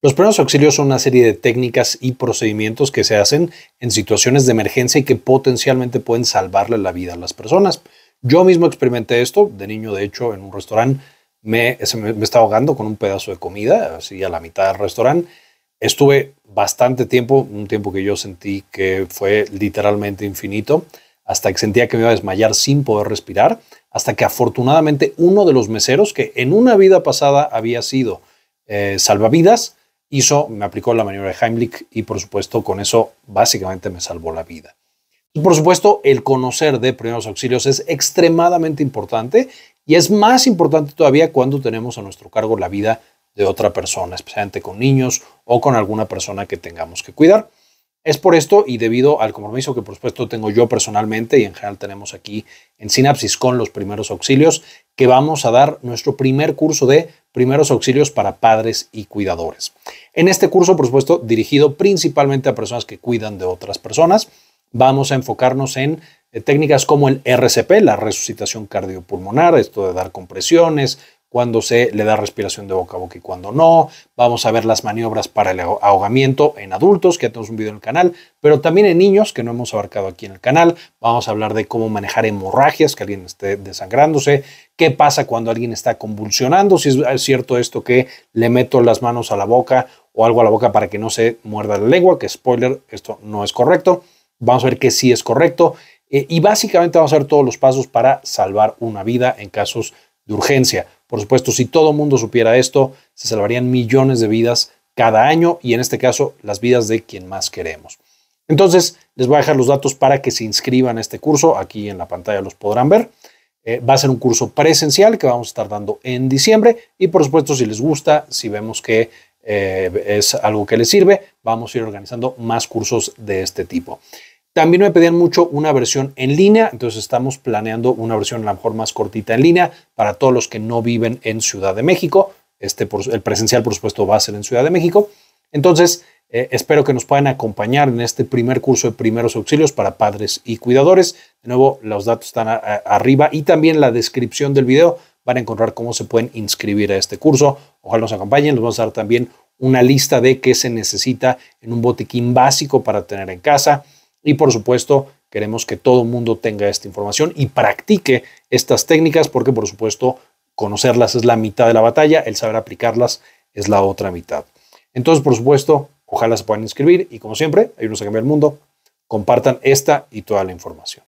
Los primeros auxilios son una serie de técnicas y procedimientos que se hacen en situaciones de emergencia y que potencialmente pueden salvarle la vida a las personas. Yo mismo experimenté esto, de niño de hecho, en un restaurante me, estaba ahogando con un pedazo de comida, así a la mitad del restaurante. Estuve bastante tiempo, un tiempo que yo sentí que fue literalmente infinito, hasta que sentía que me iba a desmayar sin poder respirar, hasta que afortunadamente uno de los meseros, que en una vida pasada había sido eh, salvavidas, hizo, me aplicó la maniobra de Heimlich y por supuesto con eso básicamente me salvó la vida. Por supuesto, el conocer de primeros auxilios es extremadamente importante y es más importante todavía cuando tenemos a nuestro cargo la vida de otra persona, especialmente con niños o con alguna persona que tengamos que cuidar. Es por esto y debido al compromiso que por supuesto tengo yo personalmente y en general tenemos aquí en Sinapsis con los primeros auxilios, que vamos a dar nuestro primer curso de primeros auxilios para padres y cuidadores. En este curso, por supuesto, dirigido principalmente a personas que cuidan de otras personas, vamos a enfocarnos en eh, técnicas como el RCP, la resucitación cardiopulmonar, esto de dar compresiones, cuando se le da respiración de boca a boca y cuando no. Vamos a ver las maniobras para el ahogamiento en adultos, que tenemos un video en el canal, pero también en niños, que no hemos abarcado aquí en el canal. Vamos a hablar de cómo manejar hemorragias, que alguien esté desangrándose, qué pasa cuando alguien está convulsionando, si es cierto esto que le meto las manos a la boca o algo a la boca para que no se muerda la lengua, que spoiler, esto no es correcto. Vamos a ver que sí es correcto. Eh, y básicamente vamos a ver todos los pasos para salvar una vida en casos de urgencia. Por supuesto, si todo mundo supiera esto, se salvarían millones de vidas cada año y en este caso las vidas de quien más queremos. Entonces, les voy a dejar los datos para que se inscriban a este curso. Aquí en la pantalla los podrán ver. Eh, va a ser un curso presencial que vamos a estar dando en diciembre y por supuesto si les gusta, si vemos que eh, es algo que les sirve, vamos a ir organizando más cursos de este tipo. También me pedían mucho una versión en línea, entonces estamos planeando una versión a lo mejor más cortita en línea para todos los que no viven en Ciudad de México. Este, el presencial, por supuesto, va a ser en Ciudad de México. Entonces, eh, espero que nos puedan acompañar en este primer curso de primeros auxilios para padres y cuidadores. De nuevo, los datos están arriba y también la descripción del video van a encontrar cómo se pueden inscribir a este curso. Ojalá nos acompañen. Les vamos a dar también una lista de qué se necesita en un botiquín básico para tener en casa. Y por supuesto, queremos que todo el mundo tenga esta información y practique estas técnicas porque por supuesto conocerlas es la mitad de la batalla, el saber aplicarlas es la otra mitad. Entonces, por supuesto, ojalá se puedan inscribir y como siempre, ayúdenos a cambiar el mundo, compartan esta y toda la información.